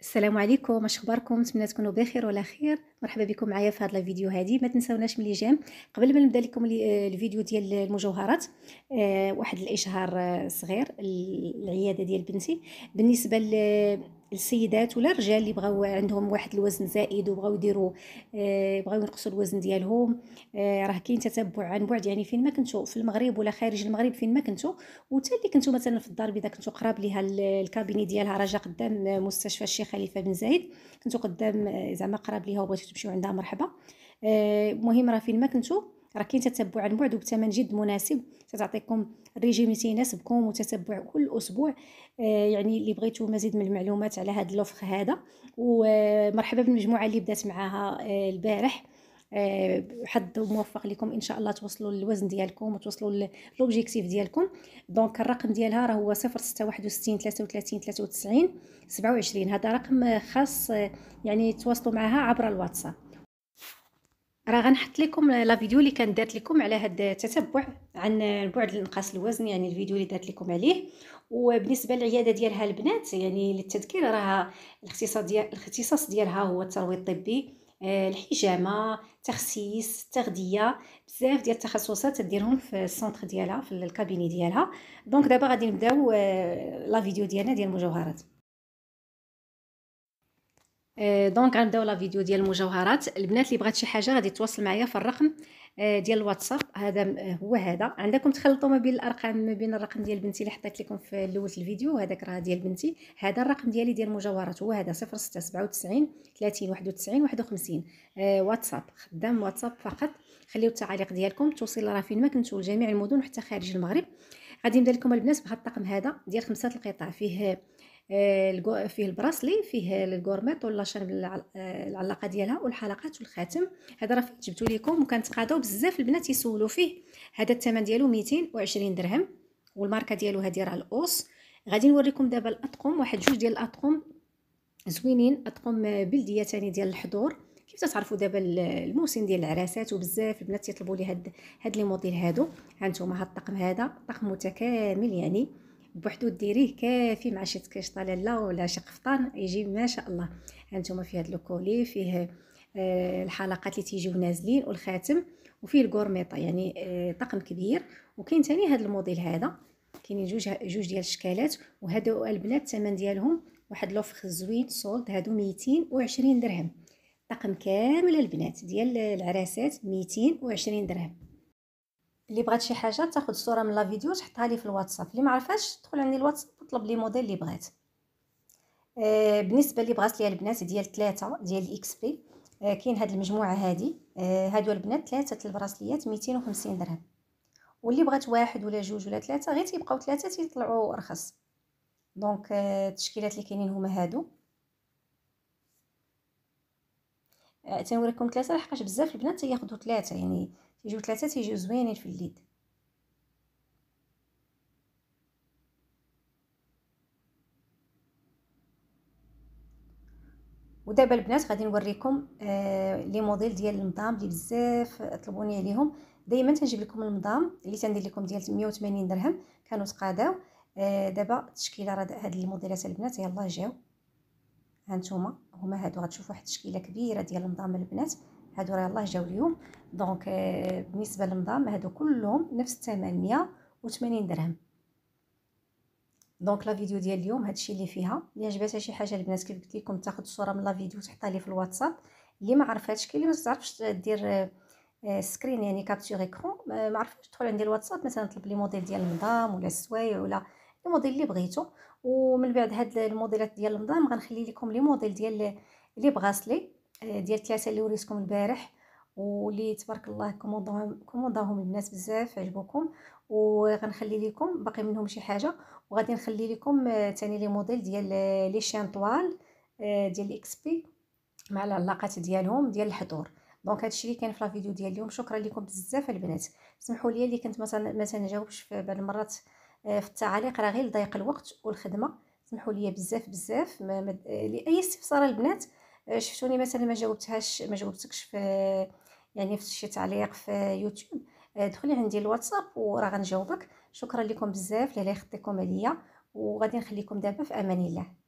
السلام عليكم اش اخباركم نتمنى تكونوا بخير وعلى خير مرحبا بكم معايا في هذا الفيديو هذه ما تنساوناش ملي جام قبل ما نبدا لكم آه، الفيديو ديال المجوهرات آه، واحد الاشهار آه، صغير العياده ديال بنتي بالنسبه السيدات ولا الرجال اللي بغاو عندهم واحد الوزن زائد وبغاو يديروا آه، بغاو ينقصوا الوزن ديالهم آه، راه كاين تتبع عن بعد يعني فين ما كنتو في المغرب ولا خارج المغرب فين ما كنتو وتا اللي كنتو مثلا في الدار البيضاء كنتو قراب ليها الكابيني ديالها راجا قدام مستشفى الشيخ خليفه بن زايد كنتو قدام آه، زعما قراب ليها وبغيتو تمشيو عندها مرحبا المهم راه فين ما كنتو راه كاين تتبع عن بعد وبثمن جد مناسب تتعطيكم الريجيم اللي تيناسبكم وتتبع كل اسبوع آه، يعني اللي بغيتو مزيد من المعلومات على هذا اللوفخ هذا ومرحبا بالمجموعه اللي بدات معاها آه، البارح آه، حد موفق لكم ان شاء الله توصلوا للوزن ديالكم وتوصلوا لوبجيكتيف ديالكم دونك الرقم ديالها راه هو 0661 33 93 27 هذا رقم خاص يعني تواصلوا معها عبر الواتساب راه غنحط لكم لا فيديو اللي كانت دارت لكم على هذا التتبع عن بعد الانقاص الوزن يعني الفيديو اللي دارت لكم عليه وبالنسبه للعياده ديالها البنات يعني للتذكير راه الاختصاص ديال الاختصاص ديالها هو الترويض الطبي آه، الحجامه تخسيس تغذيه بزاف ديال التخصصات ديرهم في السونتر ديالها في الكابيني ديالها دونك دابا غادي نبداو آه، لا فيديو ديالنا ديال المجوهرات آه، دونك غنبداو لا فيديو ديال المجوهرات البنات اللي بغات شي حاجه غادي تواصل معايا في الرقم آه، ديال الواتساب هذا آه، هو هذا عندكم تخلطوا ما بين الارقام ما بين الرقم ديال بنتي اللي حطيت لكم في الاول الفيديو وهذاك راه ديال بنتي هذا الرقم ديالي ديال المجوهرات هو هذا 0697 30 91 51 واتساب خدام واتساب فقط خليو التعاليق ديالكم توصل راه فين ما كنتو لجميع المدن وحتى خارج المغرب غادي نبدا لكم البنات بهذا الطقم هذا ديال خمسه القطع فيه آه، فيه البراسلي فيه الكورميط ولا شرب آه، العلاقه ديالها والحلقات والخاتم هذا راه جبتو لكم وكنتقاضاو بزاف البنات يسولوا فيه هذا الثمن ديالو 220 درهم والماركه ديالو هذه راه الاوس غادي نوريكم دابا الاطقم واحد جوج ديال الاطقم زوينين اطقم بلديه ثاني ديال الحضور كيف تعرفوا دابا الموسم ديال العراسات وبزاف البنات يطلبوا لي هاد هاد لي موديل هادو هانتوما هاد الطقم هذا طقم متكامل يعني بوحدو ديريه كافي مع شي كشطاله ولا شي قفطان يجي ما شاء الله هانتوما فيه هاد لوكولي فيه آه، الحلقات اللي تيجيو نازلين والخاتم وفيه الكورميطه يعني آه، طقم كبير وكاين ثاني هذا الموديل هذا كاينين جوج جوج ديال الشكالات وهادو البنات الثمن ديالهم واحد لوفخ زوين سولد هادو 220 درهم طقم كامل البنات ديال العراسات 220 درهم اللي بغات شي حاجه تاخذ صوره من لا فيديو تحطها لي في الواتساب اللي ما عرفاش تدخل عندي الواتساب وطلب لي موديل اللي بغات آه بالنسبه اللي بغات ليا البنات ديال ثلاثة ديال الاكس بي آه كاين هاد المجموعه هادي آه هادو البنات ثلاثه البراسليات 250 درهم واللي بغات واحد ولا جوج ولا ثلاثه غير تيبقاو ثلاثه تيطلعوا ارخص دونك آه، التشكيلات اللي كاينين هما هادو آه، تنوريكم ثلاثه لحقاش بزاف البنات تياخذوا ثلاثه يعني تيجيو ثلاثه تيجيو زوينين في اليد ودابا البنات غادي نوريكم آه لي موديل ديال النظام اللي بزاف طلبوني عليهم دائما تنجيب لكم المنظام اللي تندير لكم ديال 180 درهم كانوا تقاداو آه دابا التشكيله راه هاد الموديلات البنات يلاه جاو هانتوما هما هادو غتشوفوا واحد التشكيله كبيره ديال النظام البنات هادو راه الله جاو اليوم دونك آه، بالنسبه للنظام هادو كلهم نفس الثمن 180 درهم دونك لا فيديو ديال اليوم هادشي اللي فيها اللي عجباتها شي حاجه البنات كيف قلت لكم تاخذ صوره من لا فيديو تحطها لي في الواتساب اللي ما عرفاتش كاين اللي ما تعرفش دير سكرين آه، آه، يعني كابتور ايكرون ما عرفتش تدخل عندي الواتساب مثلا طلب لي موديل ديال النظام ولا السوايع ولا الموديل اللي بغيتو ومن بعد هاد الموديلات ديال رمضان غنخلي لكم لي موديل ديال لي بغاسلي آه، ديال ثلاثه اللي وريتكم البارح واللي تبارك الله كوموداهم كومونداهم الناس بزاف عجبوكم وغنخلي لكم باقي منهم شي حاجه وغادي نخلي لكم ثاني آه، لي موديل ديال آه، لي شان طوال ديال الاكس بي مع العلاقات ديالهم ديال الحضور دونك هادشي اللي كان في لا فيديو ديال اليوم شكرا لكم بزاف البنات سمحوا لي اللي كنت مثلا ما تنجاوبش بعض المرات آه، في التعاليق راه غير ضيق الوقت والخدمه سمحوا لي بزاف بزاف آه، لاي استفسار البنات آه، شفتوني مثلا ما جاوبتهاش ما جاوبتكش في يعني في شي تعليق في يوتيوب دخلي عندي الواتساب وراه غنجاوبك شكرا لكم بزاف لله يخطيكم عليا وغادي نخليكم دابا في امان الله